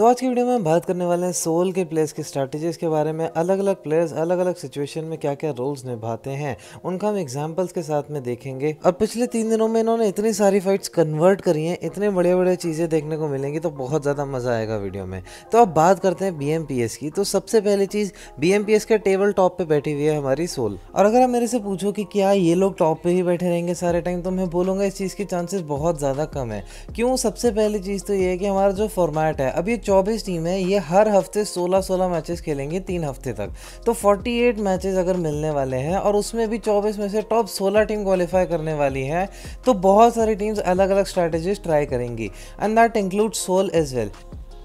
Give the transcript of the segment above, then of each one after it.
तो आज की वीडियो में हम बात करने वाले हैं सोल के प्लेयर्स की स्ट्रैटेजीज के बारे में अलग अलग प्लेयर्स अलग अलग सिचुएशन में क्या क्या रोल्स निभाते हैं उनका हम एग्जांपल्स के साथ में देखेंगे और पिछले तीन दिनों में इन्होंने इतनी सारी फाइट्स कन्वर्ट करी हैं इतने बड़े बड़े चीज़ें देखने को मिलेंगी तो बहुत ज़्यादा मज़ा आएगा वीडियो में तो अब बात करते हैं बी की तो सबसे पहली चीज़ बी के टेबल टॉप पर बैठी हुई है हमारी सोल और अगर आप मेरे से पूछो कि क्या ये लोग टॉप पर ही बैठे रहेंगे सारे टाइम तो मैं बोलूँगा इस चीज़ के चांसेस बहुत ज़्यादा कम है क्यों सबसे पहली चीज़ तो ये है कि हमारा जो फॉर्मेट है अभी 24 टीमें ये हर हफ्ते 16-16 मैचेस खेलेंगी तीन हफ्ते तक तो 48 मैचेस अगर मिलने वाले हैं और उसमें भी 24 में से टॉप 16 टीम क्वालिफाई करने वाली हैं तो बहुत सारी टीम्स अलग अलग स्ट्रैटेजीज ट्राई करेंगी and that include soul as well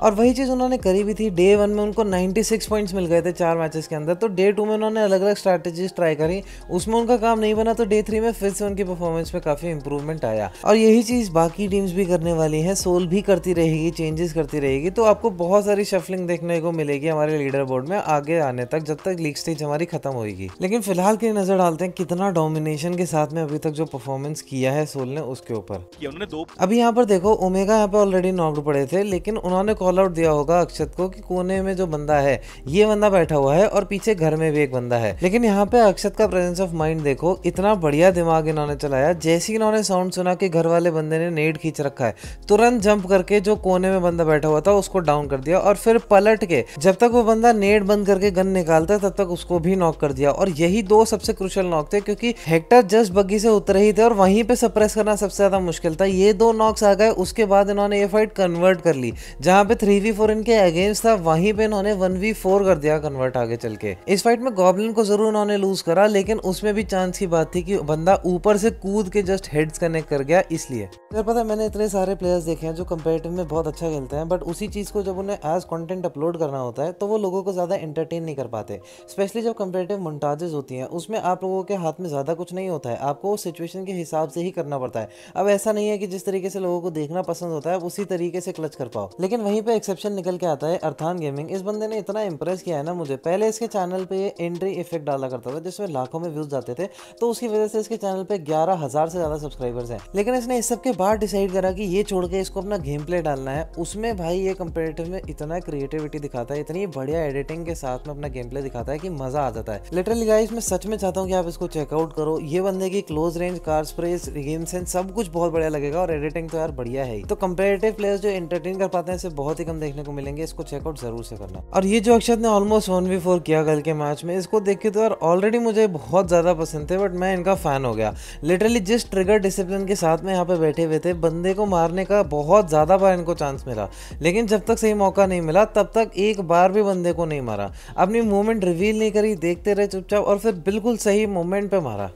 और वही चीज़ उन्होंने करी भी थी डे वन में उनको 96 पॉइंट्स मिल गए थे चार मैचेस के अंदर तो डे टू में उन्होंने अलग अलग स्ट्रैटेजीज ट्राई करी उसमें उनका काम नहीं बना तो डे थ्री में फिर से उनकी परफॉर्मेंस में काफ़ी इंप्रूवमेंट आया और यही चीज़ बाकी टीम्स भी करने वाली हैं सोल भी करती रहेगी चेंजेस करती रहेगी तो आपको बहुत सारी शफलिंग देखने को मिलेगी हमारे लीडर बोर्ड में आगे आने तक जब तक लीग स्टेज हमारी खत्म होगी लेकिन फिलहाल की नज़र डालते हैं कितना डोमिनेशन के साथ में अभी तक जो परफॉर्मेंस किया है सोल ने उसके ऊपर अभी यहाँ पर देखो ओमेगा यहाँ पे ऑलरेडी नॉक्ड पड़े थे लेकिन उन्होंने कॉल आउट दिया होगा अक्षत को कि कोने में जो बंदा है ये बंदा बैठा हुआ है और पीछे घर में भी एक बंदा है लेकिन यहाँ पे अक्षत का प्रेजेंस ऑफ माइंड देखो इतना बढ़िया दिमाग इन्होंने चलाया जैसे ही इन्होंने साउंड सुना कि घर वाले बंदे ने नेट खींच रखा है तुरंत जंप करके जो कोने में बंदा बैठा हुआ था उसको डाउन कर दिया और फिर पलट के जब तक वो बंदा नेट बंद करके गन निकालता है तब तक उसको भी नॉक कर दिया और यही दो सबसे क्रुशल नॉक थे क्योंकि हेक्टर जस्ट बग्गी से उतर ही थे और वहीं पे सप्रेस करना सबसे ज्यादा मुश्किल था ये दो नॉक्स आ गए उसके बाद इन्होंने ये फाइट कन्वर्ट कर ली जहां पे पे थ्री वी फोर इनके अगेंस्ट था वहीं पे इन्होंने वन वी फोर कर दिया कन्वर्ट आगे चल के इस फाइट में गॉबलिन को जरूर उन्होंने लूज करा लेकिन उसमें भी चांस की बात थी कि बंदा ऊपर से कूद के जस्ट हेड्स कनेक्ट कर गया इसलिए सर तो पता है मैंने इतने सारे प्लेयर्स देखे हैं जो कम्पेटिव में बहुत अच्छा खेलते हैं बट उसी चीज़ को जब उन्हें एज कॉन्टेंट अपलोड करना होता है तो वो लोगों को ज़्यादा एंटरटेन नहीं कर पाते स्पेशली जब कम्पेटिव मोन्टाजेज होती है उसमें आप लोगों के हाथ में ज़्यादा कुछ नहीं होता है आपको सिचुएशन के हिसाब से ही करना पड़ता है अब ऐसा नहीं है कि जिस तरीके से लोगों को देखना पसंद होता है उसी तरीके से क्लच कर पाओ लेकिन वहीं पे एक्सेप्शन निकल के आता है अर्थान गेमिंग इस बंदे ने इतना इंप्रेस किया है ना मुझे पहले इसके चैनल पे ये एंट्री इफेक्ट डाला करता था जिसमें लाखों में व्यूज जाते थे तो उसकी वजह से इसके चैनल पे ग्यारह हजार से ज्यादा सब्सक्राइबर्स हैं लेकिन इसने इस सबके बाद डिसाइड करा कि ये छोड़ के इसको अपना गेम प्ले डालना है उसमें भाई ये कंपेरेटिव में इतना क्रिएटिविटी दिखाता है इतनी बढ़िया एडिटिंग के साथ में अपना गेम प्ले दिखाता है कि मजा आ जाता है लिटरली गाइस मैं सच में चाहता हूँ कि आप इसको चेकआउट करो ये बंदे की close range cars press game sense सब कुछ बहुत बढ़िया लगेगा और एडिटिंग तो यार बढ़िया है तो कंपेरेटिव प्लेयर्स जो एंटरटेन कर पाते हैं बहुत बहुत ही कम देखने को मिलेंगे इसको चेकआउट जरूर से करना और ये जो अक्षत ने ऑलमोस्ट वन वी फोर किया कल के मैच में इसको देखे तो यार ऑलरेडी मुझे बहुत ज़्यादा पसंद थे बट मैं इनका फ़ैन हो गया लिटरली जिस ट्रिगर डिसिप्लिन के साथ में यहाँ पे बैठे हुए थे बंदे को मारने का बहुत ज़्यादा बार इनको चांस मिला लेकिन जब तक सही मौका नहीं मिला तब तक एक बार भी बंदे को नहीं मारा अपनी मूवमेंट रिवील नहीं करी देखते रहे चुपचाप और फिर बिल्कुल सही मूवमेंट पे मारा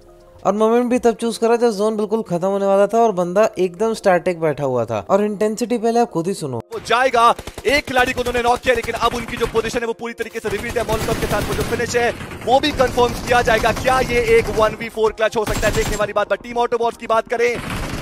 और मोमेंट भी तब चूज करा जब जोन बिल्कुल खत्म होने वाला था और बंदा एकदम स्टैटिक बैठा हुआ था और इंटेंसिटी पहले आप खुद ही सुनो वो जाएगा एक खिलाड़ी को उन्होंने नॉक किया लेकिन अब उनकी जो पोजीशन है वो पूरी तरीके से रिपीट है के साथ वो जो फिनिश है वो भी कंफर्म किया जाएगा क्या ये एक वन वी फोर क्लच हो सकता है देखने वाली बात टीम ऑटोबॉट्स की बात करें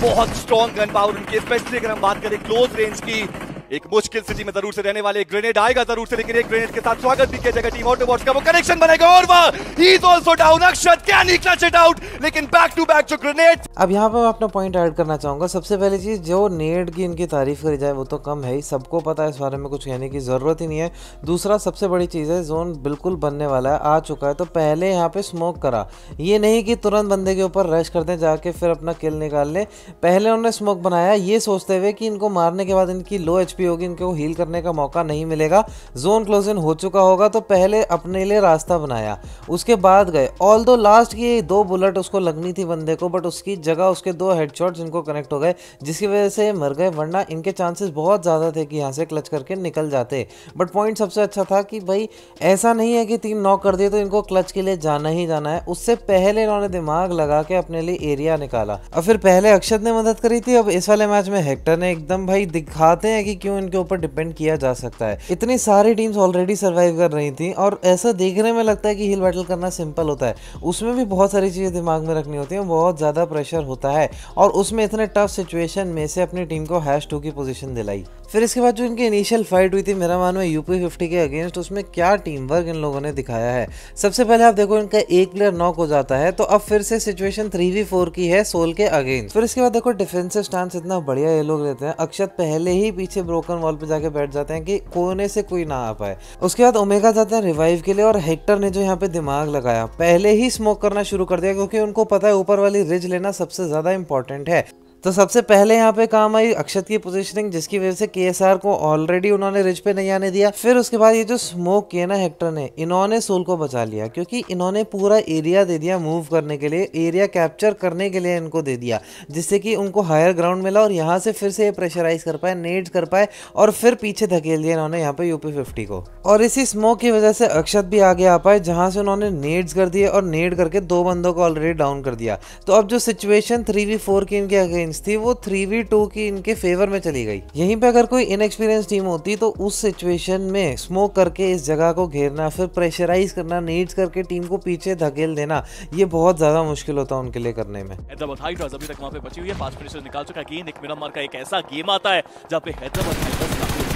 बहुत स्ट्रॉन्ग गन पावर उनकी स्पेशली अगर हम बात करें क्लोज रेंज की एक मुश्किल स्थिति में जरूर से रहने वाले एक ग्रेनेड आएगा जरूर से लेकिन एक ग्रेनेड के साथ स्वागत भी किया जाएगा टीम ऑटोबॉट्स का वो कनेक्शन बनेगा और वह इज आल्सो डाउन अक्षत क्या निकला चेट आउट लेकिन बैक टू बैक जो ग्रेनेड अब यहां पर मैं अपना पॉइंट ऐड करना चाहूंगा सबसे पहले चीज जो नेड की इनकी तारीफ करी जाए वो तो कम है ही सबको पता है इस बारे में कुछ कहने की जरूरत ही नहीं है दूसरा सबसे बड़ी चीज है जोन बिल्कुल बनने वाला है आ चुका है तो पहले यहाँ पे स्मोक करा ये नहीं कि तुरंत बंदे के ऊपर रश कर दें जाके फिर अपना किल निकाल लें पहले उन्होंने स्मोक बनाया ये सोचते हुए कि इनको मारने के बाद इनकी लो एच एचपी होगी इनको हील करने का मौका नहीं मिलेगा जोन क्लोज इन हो चुका होगा तो पहले अपने लिए रास्ता बनाया उसके बाद गए ऑल दो लास्ट की दो बुलेट उसको लगनी थी बंदे को बट उसकी जगह उसके दो हेडशॉट्स इनको कनेक्ट हो गए जिसकी वजह से मर गए वरना इनके चांसेस बहुत ज़्यादा थे कि यहाँ से क्लच करके निकल जाते बट पॉइंट सबसे अच्छा था कि भाई ऐसा नहीं है कि तीन नॉक कर दिए तो इनको क्लच के लिए जाना ही जाना है उससे पहले इन्होंने दिमाग लगा के अपने लिए एरिया निकाला और फिर पहले अक्षत ने मदद करी थी अब इस वाले मैच में हेक्टर ने एकदम भाई दिखाते हैं कि क्यों इनके ऊपर डिपेंड किया जा सकता है इतनी सारी टीम्स ऑलरेडी सर्वाइव कर रही थी और ऐसा देखने में लगता है कि हिल बैटल करना सिंपल होता है उसमें भी बहुत सारी चीज़ें दिमाग में रखनी होती हैं बहुत ज़्यादा प्रेशर होता है और उसमें इतने टफ सिचुएशन में से अपनी टीम को हैश टू की पोजिशन दिलाई फिर इसके बाद जो इनकी इनिशियल फाइट हुई थी मेरा मानो यूपी फिफ्टी के अगेंस्ट उसमें क्या टीम वर्क इन लोगों ने दिखाया है सबसे पहले आप देखो इनका एक प्लेयर नॉक हो जाता है तो अब फिर से सिचुएशन थ्री वी फोर की है सोल के अगेंस्ट फिर इसके बाद देखो डिफेंसिव स्टांस इतना बढ़िया ये लोग लेते हैं अक्षत पहले ही पीछे ब्रो ब्रोकन वॉल पे जाके बैठ जाते हैं कि कोने से कोई ना आ पाए उसके बाद ओमेगा जाते हैं रिवाइव के लिए और हेक्टर ने जो यहाँ पे दिमाग लगाया पहले ही स्मोक करना शुरू कर दिया क्योंकि उनको पता है ऊपर वाली रिज लेना सबसे ज्यादा इंपॉर्टेंट है तो सबसे पहले यहाँ पे काम आई अक्षत की पोजीशनिंग जिसकी वजह से के को ऑलरेडी उन्होंने रिच पे नहीं आने दिया फिर उसके बाद ये जो स्मोक किया ना हेक्टर ने इन्होंने सोल को बचा लिया क्योंकि इन्होंने पूरा एरिया दे दिया मूव करने के लिए एरिया कैप्चर करने के लिए इनको दे दिया जिससे कि उनको हायर ग्राउंड मिला और यहाँ से फिर से ये प्रेशराइज कर पाए नेट कर पाए और फिर पीछे धकेल दिया इन्होंने यहाँ पे यूपी फिफ्टी को और इसी स्मोक की वजह से अक्षत भी आगे आ पाए जहाँ से उन्होंने नेट्स कर दिए और नेट करके दो बंदों को ऑलरेडी डाउन कर दिया तो अब जो सिचुएशन थ्री की इनके अगेंस्ट सीरीज थी वो थ्री वी टू की इनके फेवर में चली गई यहीं पे अगर कोई इनएक्सपीरियंस टीम होती तो उस सिचुएशन में स्मोक करके इस जगह को घेरना फिर प्रेशराइज करना नीड्स करके टीम को पीछे धकेल देना ये बहुत ज्यादा मुश्किल होता है उनके लिए करने में हैदराबाद हाइट अभी तक वहाँ पे बची हुई है पांच फिनिशर निकाल चुका गेंद एक मिनट मार का एक ऐसा गेम आता है जहाँ पे हैदराबाद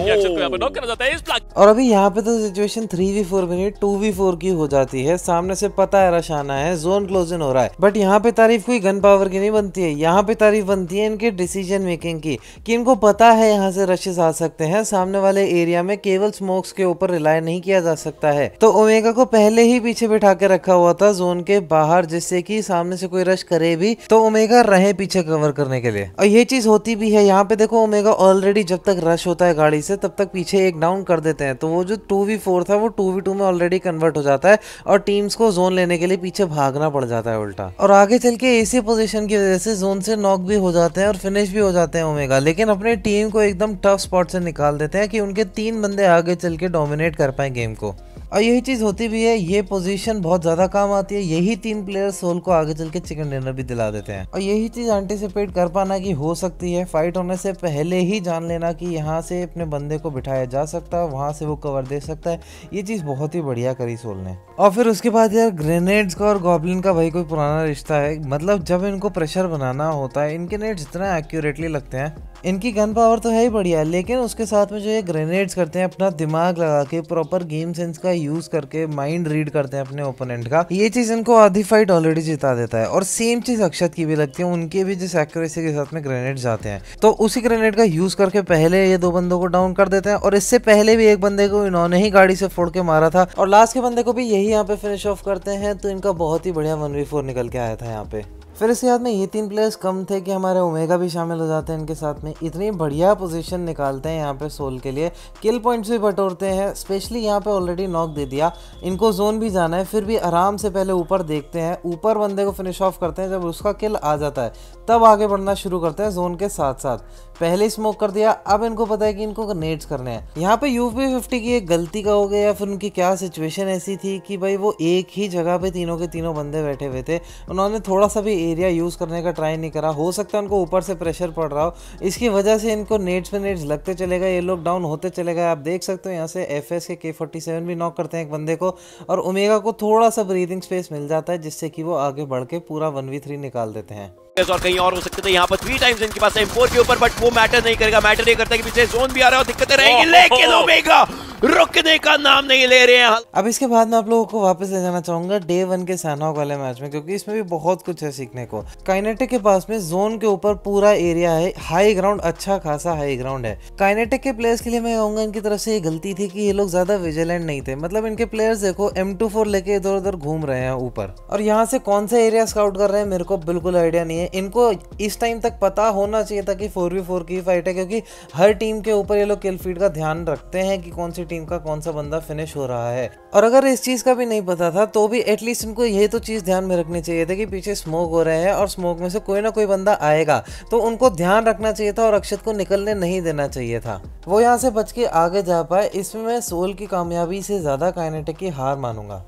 Oh. और अभी यहाँ पे तो सिचुएशन थ्री वी फोर बनी टू वी फोर की हो जाती है सामने से पता है रश आना है जोन क्लोज इन हो रहा है बट यहाँ पे तारीफ कोई गन पावर की नहीं बनती है यहाँ पे तारीफ बनती है इनके डिसीजन मेकिंग की कि इनको पता है यहाँ से रशेस आ सकते हैं सामने वाले एरिया में केवल स्मोक्स के ऊपर रिलाय नहीं किया जा सकता है तो ओमेगा को पहले ही पीछे बैठा के रखा हुआ था जोन के बाहर जिससे की सामने से कोई रश करे भी तो ओमेगा रहे पीछे कवर करने के लिए और ये चीज होती भी है यहाँ पे देखो ओमेगा ऑलरेडी जब तक रश होता है गाड़ी भाई से तब तक पीछे एक डाउन कर देते हैं तो वो जो टू वी फोर था वो टू वी टू में ऑलरेडी कन्वर्ट हो जाता है और टीम्स को जोन लेने के लिए पीछे भागना पड़ जाता है उल्टा और आगे चल के एसी पोजिशन की वजह से जोन से नॉक भी हो जाते हैं और फिनिश भी हो जाते हैं ओमेगा लेकिन अपने टीम को एकदम टफ स्पॉट से निकाल देते हैं कि उनके तीन बंदे आगे चल के डोमिनेट कर पाए गेम को और यही चीज़ होती भी है ये पोजीशन बहुत ज़्यादा काम आती है यही तीन प्लेयर सोल को आगे चल के चिकन डिनर भी दिला देते हैं और यही चीज़ एंटिसिपेट कर पाना कि हो सकती है फाइट होने से पहले ही जान लेना कि यहाँ से अपने बंदे को बिठाया जा सकता है वहाँ से वो कवर दे सकता है ये चीज़ बहुत ही बढ़िया करी सोल ने और फिर उसके बाद यार ग्रेनेड्स का और गॉबलिन का भाई कोई पुराना रिश्ता है मतलब जब इनको प्रेशर बनाना होता है इनके नेट जितना एक्यूरेटली लगते हैं इनकी गन पावर तो है ही बढ़िया लेकिन उसके साथ में जो ये ग्रेनेड्स करते हैं अपना दिमाग लगा के प्रॉपर गेम सेंस का यूज करके माइंड रीड करते हैं अपने ओपोनेंट का ये चीज इनको आधी फाइट ऑलरेडी जिता देता है और सेम चीज अक्षत की भी लगती है उनके भी जिस एक्यूरेसी के साथ में ग्रेनेड जाते हैं तो उसी ग्रेनेड का यूज करके पहले ये दो बंदों को डाउन कर देते हैं और इससे पहले भी एक बंदे को इन्होंने ही गाड़ी से फोड़ के मारा था और लास्ट के बंदे को भी यही यहाँ पे फिनिश ऑफ करते हैं तो इनका बहुत ही बढ़िया वन वी निकल के आया था यहाँ पे फिर इसके साथ में ये तीन प्लेयर्स कम थे कि हमारे ओमेगा भी शामिल हो जाते हैं इनके साथ में इतनी बढ़िया पोजीशन निकालते हैं यहाँ पे सोल के लिए किल पॉइंट्स भी बटोरते हैं स्पेशली यहाँ पे ऑलरेडी नॉक दे दिया इनको जोन भी जाना है फिर भी आराम से पहले ऊपर देखते हैं ऊपर बंदे को फिनिश ऑफ करते हैं जब उसका किल आ जाता है तब आगे बढ़ना शुरू करते हैं जोन के साथ साथ पहले स्मोक कर दिया अब इनको पता है कि इनको ग्रेनेड्स करने हैं यहाँ पे यूपी फिफ्टी की एक गलती का हो गया या फिर उनकी क्या सिचुएशन ऐसी थी कि भाई वो एक ही जगह पे तीनों के तीनों बंदे बैठे हुए थे उन्होंने थोड़ा सा भी एरिया यूज़ करने का ट्राई नहीं करा हो सकता है उनको ऊपर से प्रेशर पड़ रहा हो इसकी वजह से इनको नेट्स पे नेट्स लगते चले गए ये लोग डाउन होते चले गए आप देख सकते हो यहाँ से एफ एस के के फोर्टी सेवन भी नॉक करते हैं एक बंदे को और उमेगा को थोड़ा सा ब्रीदिंग स्पेस मिल जाता है जिससे कि वो आगे बढ़ के पूरा वन वी थ्री निकाल देते हैं और कहीं और हो सकते थे यहाँ पर थ्री टाइम्स इनके पास एम के ऊपर बट वो मैटर नहीं करेगा मैटर नहीं करता कि पीछे जोन भी आ रहा है और दिक्कतें रहेंगी लेकिन ओमेगा रुकने का नाम नहीं ले रहे हैं अब इसके बाद में आप लोगों को वापस ले जाना चाहूंगा डे वन के सैनॉक वाले मैच में क्योंकि इसमें भी बहुत कुछ है सीखने को काइनेटिक के पास में जोन के ऊपर पूरा एरिया है हाई ग्राउंड अच्छा खासा हाई ग्राउंड है काइनेटिक के प्लेयर्स के लिए मैं कहूंगा इनकी तरफ से ये गलती थी कि ये लोग ज्यादा विजिलेंट नहीं थे मतलब इनके प्लेयर्स देखो एम टू फोर लेके इधर उधर घूम रहे हैं ऊपर और यहाँ से कौन सा एरिया स्काउट कर रहे हैं मेरे को बिल्कुल आइडिया नहीं है इनको इस टाइम तक पता होना चाहिए था कि फोर फोर की फाइट है क्योंकि हर टीम के ऊपर ये लोग किल फीड का ध्यान रखते हैं कि कौन सी टीम का कौन सा बंदा फिनिश हो रहा है और अगर इस चीज़ का भी नहीं पता था तो भी एटलीस्ट इनको ये तो चीज़ ध्यान में रखनी चाहिए थी कि पीछे स्मोक हो रहे हैं और स्मोक में से कोई ना कोई बंदा आएगा तो उनको ध्यान रखना चाहिए था और अक्षत को निकलने नहीं देना चाहिए था वो यहाँ से बच के आगे जा पाए इसमें मैं सोल की कामयाबी से ज़्यादा काइनेटिक की हार मानूंगा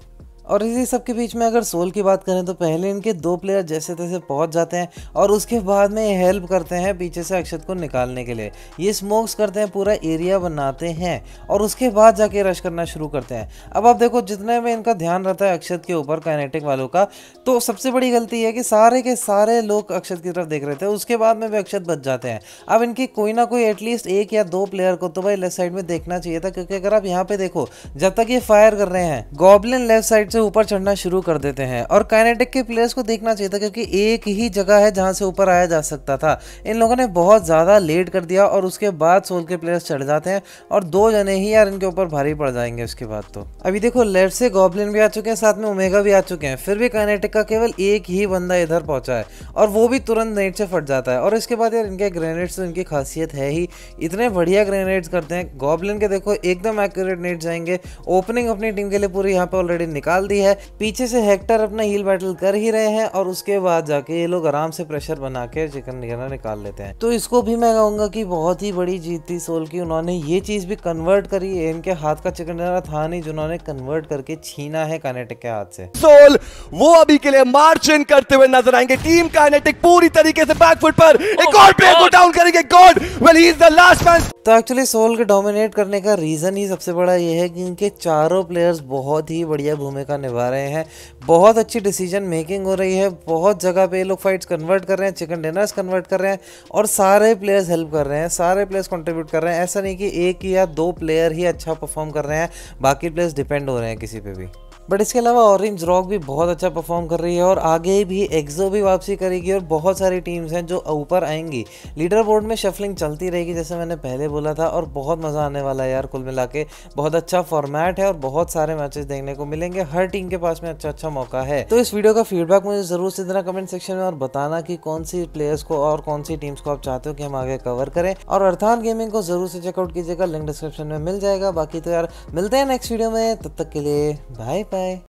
और इसी सब के बीच में अगर सोल की बात करें तो पहले इनके दो प्लेयर जैसे तैसे पहुंच जाते हैं और उसके बाद में ये हेल्प करते हैं पीछे से अक्षत को निकालने के लिए ये स्मोक्स करते हैं पूरा एरिया बनाते हैं और उसके बाद जाके रश करना शुरू करते हैं अब आप देखो जितने में इनका ध्यान रहता है अक्षत के ऊपर कैनेटिक वालों का तो सबसे बड़ी गलती है कि सारे के सारे लोग अक्षत की तरफ देख रहे थे उसके बाद में भी अक्षत बच जाते हैं अब इनकी कोई ना कोई एटलीस्ट एक या दो प्लेयर को तो भाई लेफ्ट साइड में देखना चाहिए था क्योंकि अगर आप यहाँ पे देखो जब तक ये फायर कर रहे हैं गॉबलिन लेफ्ट साइड से ऊपर चढ़ना शुरू कर देते हैं और काइनेटिक के प्लेयर्स को देखना चाहिए था क्योंकि एक ही जगह है जहाँ से ऊपर आया जा सकता था इन लोगों ने बहुत ज़्यादा लेट कर दिया और उसके बाद सोल के प्लेयर्स चढ़ जाते हैं और दो जने ही यार इनके ऊपर भारी पड़ जाएंगे उसके बाद तो अभी देखो लेफ्ट से गॉबलिन भी आ चुके हैं साथ में उमेगा भी आ चुके हैं फिर भी काइनेटिक का केवल एक ही बंदा इधर पहुंचा है और वो भी तुरंत नेट से फट जाता है और इसके बाद यार इनके ग्रेनेड्स तो इनकी खासियत है ही इतने बढ़िया ग्रेनेड्स करते हैं गॉबलिन के देखो एकदम एक्यूरेट नेट जाएंगे ओपनिंग अपनी टीम के लिए पूरी यहाँ पर ऑलरेडी निकाल डाल दी है पीछे से हेक्टर अपना हील बैटल कर ही रहे हैं और उसके बाद जाके ये लोग आराम से प्रेशर बना के चिकन डिनर निकाल लेते हैं तो इसको भी मैं कहूंगा कि बहुत ही बड़ी जीत थी सोल की उन्होंने ये चीज़ भी कन्वर्ट करी है इनके हाथ का चिकन डिनर था नहीं जिन्होंने कन्वर्ट करके छीना है कानेटिक के हाथ से सोल वो अभी के लिए मार्च इन करते हुए नजर आएंगे टीम कानेटिक पूरी तरीके से बैकफुट पर oh एक और प्लेयर को डाउन करेंगे god well he is the last man तो एक्चुअली सोल के डोमिनेट करने का रीजन ही सबसे बड़ा ये है कि इनके चारों प्लेयर्स बहुत ही बढ़िया भूमिका भूमिका निभा रहे हैं बहुत अच्छी डिसीजन मेकिंग हो रही है बहुत जगह पे ये लोग फाइट्स कन्वर्ट कर रहे हैं चिकन डिनर्स कन्वर्ट कर रहे हैं और सारे प्लेयर्स हेल्प कर रहे हैं सारे प्लेयर्स कंट्रीब्यूट कर रहे हैं ऐसा नहीं कि एक या दो प्लेयर ही अच्छा परफॉर्म कर रहे हैं बाकी प्लेयर्स डिपेंड हो रहे हैं किसी पर भी बट इसके अलावा ऑरेंज रॉक भी बहुत अच्छा परफॉर्म कर रही है और आगे भी एग्जो भी वापसी करेगी और बहुत सारी टीम्स हैं जो ऊपर आएंगी लीडर बोर्ड में शफलिंग चलती रहेगी जैसे मैंने पहले बोला था और बहुत मज़ा आने वाला है यार कुल मिला के बहुत अच्छा फॉर्मेट है और बहुत सारे मैचेस देखने को मिलेंगे हर टीम के पास में अच्छा अच्छा मौका है तो इस वीडियो का फीडबैक मुझे ज़रूर से देना कमेंट सेक्शन में और बताना कि कौन सी प्लेयर्स को और कौन सी टीम्स को आप चाहते हो कि हम आगे कवर करें और अर्थान गेमिंग को ज़रूर से चेकआउट कीजिएगा लिंक डिस्क्रिप्शन में मिल जाएगा बाकी तो यार मिलते हैं नेक्स्ट वीडियो में तब तक के लिए बाय Bye.